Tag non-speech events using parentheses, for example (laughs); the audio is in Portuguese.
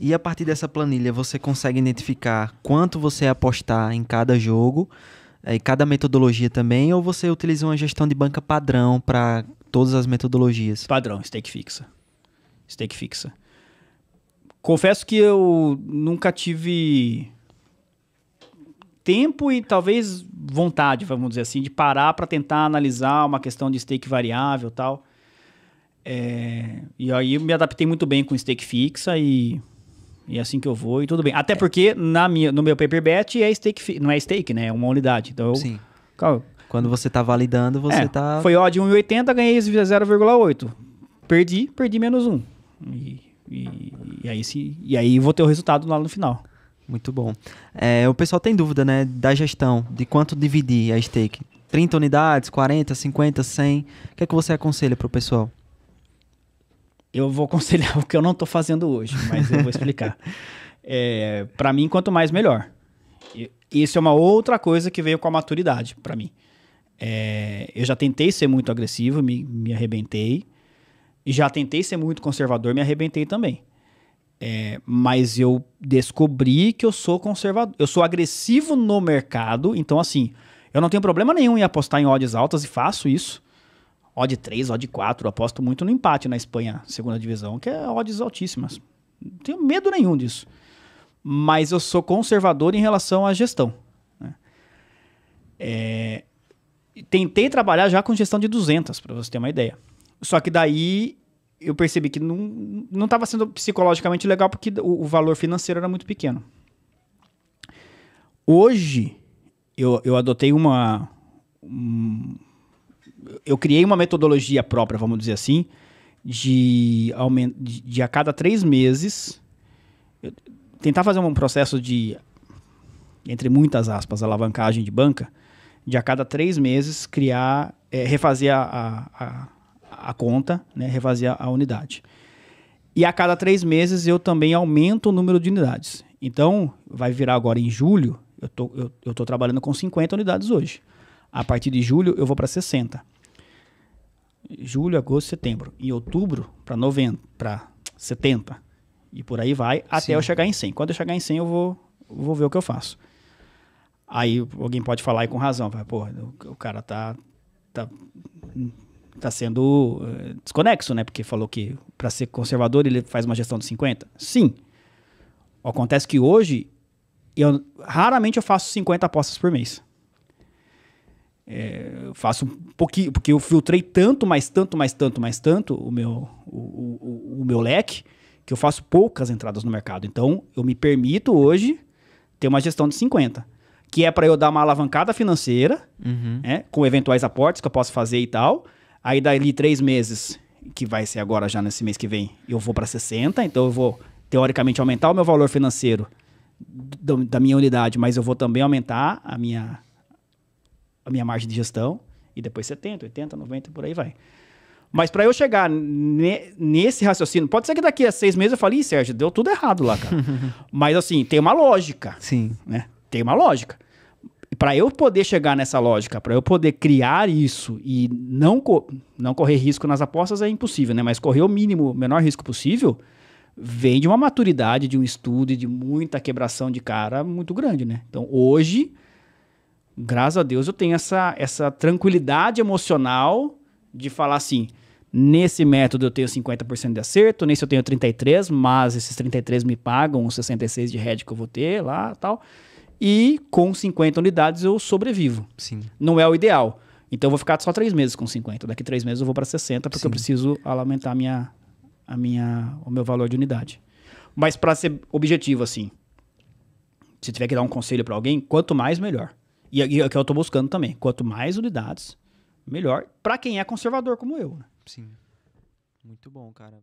E a partir dessa planilha você consegue identificar quanto você apostar em cada jogo eh, e cada metodologia também, ou você utiliza uma gestão de banca padrão para todas as metodologias? Padrão, stake fixa. Stake fixa. Confesso que eu nunca tive tempo e talvez vontade, vamos dizer assim, de parar para tentar analisar uma questão de stake variável tal. É, e aí eu me adaptei muito bem com stake fixa e e é assim que eu vou e tudo bem. Até é. porque na minha, no meu paper bet é stake, não é stake, né? É uma unidade. Então Sim. Calma. Quando você tá validando, você é, tá. Foi de 1,80, ganhei 0,8. Perdi, perdi menos um E, e, e, aí se, e aí vou ter o resultado lá no final. Muito bom. É, o pessoal tem dúvida, né? Da gestão, de quanto dividir a stake. 30 unidades, 40, 50, 100. O que é que você aconselha para o pessoal? eu vou aconselhar (laughs) o que eu não estou fazendo hoje, mas eu vou explicar. (laughs) é, para mim, quanto mais, melhor. E, isso é uma outra coisa que veio com a maturidade para mim. É, eu já tentei ser muito agressivo, me, me arrebentei. E já tentei ser muito conservador, me arrebentei também. É, mas eu descobri que eu sou conservador. Eu sou agressivo no mercado, então assim, eu não tenho problema nenhum em apostar em odds altas e faço isso odd 3, odd 4. Eu aposto muito no empate na Espanha, segunda divisão, que é odds altíssimas. Não tenho medo nenhum disso. Mas eu sou conservador em relação à gestão. Né? É, tentei trabalhar já com gestão de 200, para você ter uma ideia. Só que daí eu percebi que não estava sendo psicologicamente legal porque o, o, valor financeiro era muito pequeno. Hoje, eu, eu adotei uma, eu criei uma metodologia própria, vamos dizer assim, de, de, de a cada três meses tentar fazer um processo de, entre muitas aspas, alavancagem de banca, de a cada três meses criar, é, refazer a, a, a, conta, né, refazer a, a unidade. E a cada três meses eu também aumento o número de unidades. Então, vai virar agora em julho, eu tô, eu, tô trabalhando com 50 unidades hoje. A partir de julho eu vou para 60 julho, agosto, setembro. Em outubro, para 90, para 70. E por aí vai, até Sim. eu chegar em 100. Quando eu chegar em 100, eu vou, vou ver o que eu faço. Aí alguém pode falar aí com razão, vai, pô, o, o cara tá, tá, tá sendo eh, desconexo, né? Porque falou que para ser conservador ele faz uma gestão de 50. Sim. Acontece que hoje, eu raramente eu faço 50 apostas por mês. É, faço um pouquinho, porque eu filtrei tanto, mais tanto, mais tanto, mais tanto o meu, o, o, o meu leque, que eu faço poucas entradas no mercado. Então, eu me permito hoje ter uma gestão de 50, que é para eu dar uma alavancada financeira, uhum. né, com eventuais aportes que eu posso fazer e tal. Aí, dali três meses, que vai ser agora já nesse mês que vem, eu vou para 60. Então, eu vou, teoricamente, aumentar o meu valor financeiro do, da minha unidade, mas eu vou também aumentar a minha a minha margem de gestão e depois 70, 80, 90 por aí vai. Mas para eu chegar ne, nesse raciocínio, pode ser que daqui a seis meses eu fale, Sérgio, deu tudo errado lá, cara. (laughs) Mas assim, tem uma lógica. Sim. Né? Tem uma lógica. E para eu poder chegar nessa lógica, para eu poder criar isso e não, co não correr risco nas apostas é impossível, né? Mas correr o mínimo, o menor risco possível, vem de uma maturidade, de um estudo, e de muita quebração de cara muito grande, né? Então hoje graças a Deus eu tenho essa, essa tranquilidade emocional de falar assim, nesse método eu tenho 50% de acerto, nesse eu tenho 33, mas esses 33 me pagam os 66 de head que eu vou ter lá, tal. E com 50 unidades eu sobrevivo. Sim. Não é o ideal. Então eu vou ficar só 3 meses com 50. Daqui 3 meses eu vou para 60 porque Sim. eu preciso aumentar a minha, a minha, o meu valor de unidade. Mas para ser objetivo assim, se tiver que dar um conselho para alguém, quanto mais melhor. É, e, é o que eu estou buscando também. Quanto mais unidades, melhor. para quem é conservador como eu. Né? Sim. Muito bom, cara.